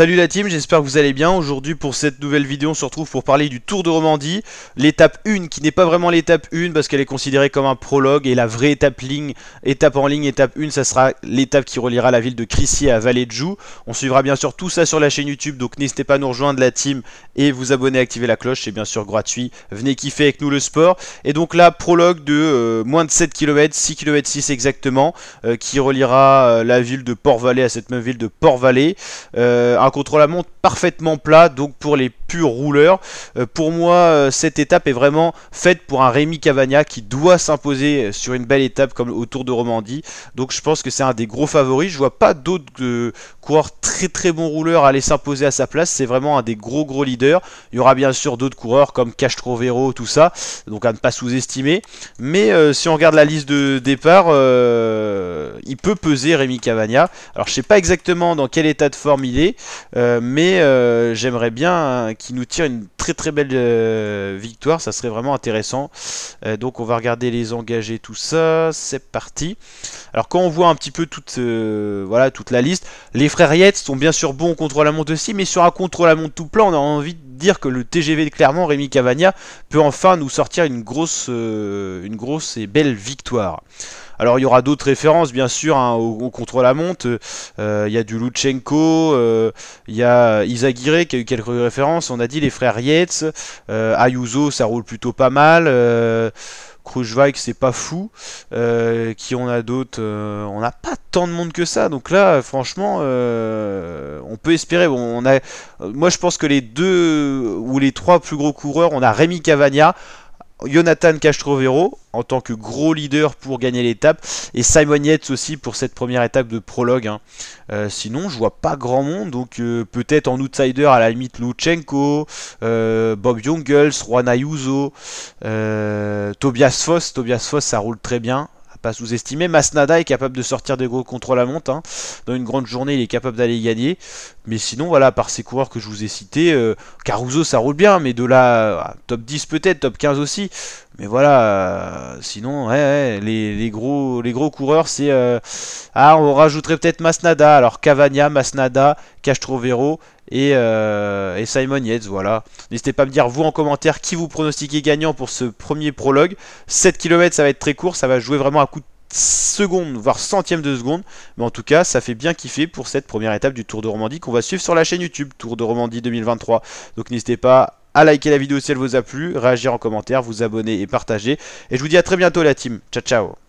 Salut la team, j'espère que vous allez bien. Aujourd'hui pour cette nouvelle vidéo on se retrouve pour parler du Tour de Romandie, l'étape 1 qui n'est pas vraiment l'étape 1 parce qu'elle est considérée comme un prologue et la vraie étape ligne, étape en ligne, étape 1, ça sera l'étape qui reliera la ville de Crissier à Vallée de Joux. On suivra bien sûr tout ça sur la chaîne YouTube donc n'hésitez pas à nous rejoindre la team et vous abonner, activer la cloche, c'est bien sûr gratuit. Venez kiffer avec nous le sport. Et donc là prologue de euh, moins de 7 km, 6 km 6 exactement, euh, qui reliera euh, la ville de Port-Vallée à cette même ville de Port-Vallée contre-la-montre parfaitement plat, donc pour les purs rouleurs. Euh, pour moi, euh, cette étape est vraiment faite pour un Rémi Cavagna qui doit s'imposer euh, sur une belle étape comme autour de Romandie. Donc je pense que c'est un des gros favoris. Je vois pas d'autres coureurs très très bons rouleurs aller s'imposer à sa place. C'est vraiment un des gros gros leaders. Il y aura bien sûr d'autres coureurs comme Castrovero, tout ça, donc à ne pas sous-estimer. Mais si on regarde la liste de départ, il peut peser Rémi Cavagna. Alors je sais pas exactement dans quel état de forme il est. Euh, mais euh, j'aimerais bien hein, qu'il nous tire une très très belle euh, victoire, ça serait vraiment intéressant. donc on va regarder les engagés, tout ça, c'est parti. Alors quand on voit un petit peu toute, voilà, toute la liste, les frères Yates sont bien sûr bons contre la montre aussi, mais sur un contre la montre tout plan, on a envie de dire que le TGV de Clermont, Rémi Cavagna, peut enfin nous sortir une grosse, une grosse et belle victoire. Alors il y aura d'autres références bien sûr hein, au, contre la montre. Euh, il y a du Luchenko, euh, il y a Isagire qui a eu quelques références. On a dit les frères Yates, euh, Ayuso ça roule plutôt pas mal. Krujvik c'est pas fou. qui on a d'autres On n'a pas tant de monde que ça. Donc là, franchement, on peut espérer. moi, je pense que les deux ou les trois plus gros coureurs, on a Rémi Cavagna. Jonathan Castrovero en tant que gros leader pour gagner l'étape et Simon Yates aussi pour cette première étape de prologue. Hein. Euh, sinon, je vois pas grand monde, donc euh, peut-être en outsider à la limite Luchenko, euh, Bob Jungels, Juan Ayuso, Tobias Foss. Tobias Foss, ça roule très bien pas sous-estimer. Masnada est capable de sortir des gros contre la montre. Hein. Dans une grande journée, il est capable d'aller gagner. Mais sinon, voilà, par ces coureurs que je vous ai cités, euh, Caruso, ça roule bien, mais de là, euh, ah, top 10 peut-être, top 15 aussi. Mais voilà, euh, sinon, les, gros, les gros coureurs, c'est... ah, on rajouterait peut-être Masnada. Alors, Cavagna, Masnada, Castrovero euh, et, Simon Yates, voilà. N'hésitez pas à me dire, vous, en commentaire, qui vous pronostiquez gagnant pour ce premier prologue. 7 km, ça va être très court, ça va jouer vraiment à coup de seconde, voire centième de seconde. Mais en tout cas, ça fait bien kiffer pour cette première étape du Tour de Romandie qu'on va suivre sur la chaîne YouTube Tour de Romandie 2023. Donc n'hésitez pas à liker la vidéo si elle vous a plu, réagir en commentaire, vous abonner et partager. Et je vous dis à très bientôt la team. Ciao ciao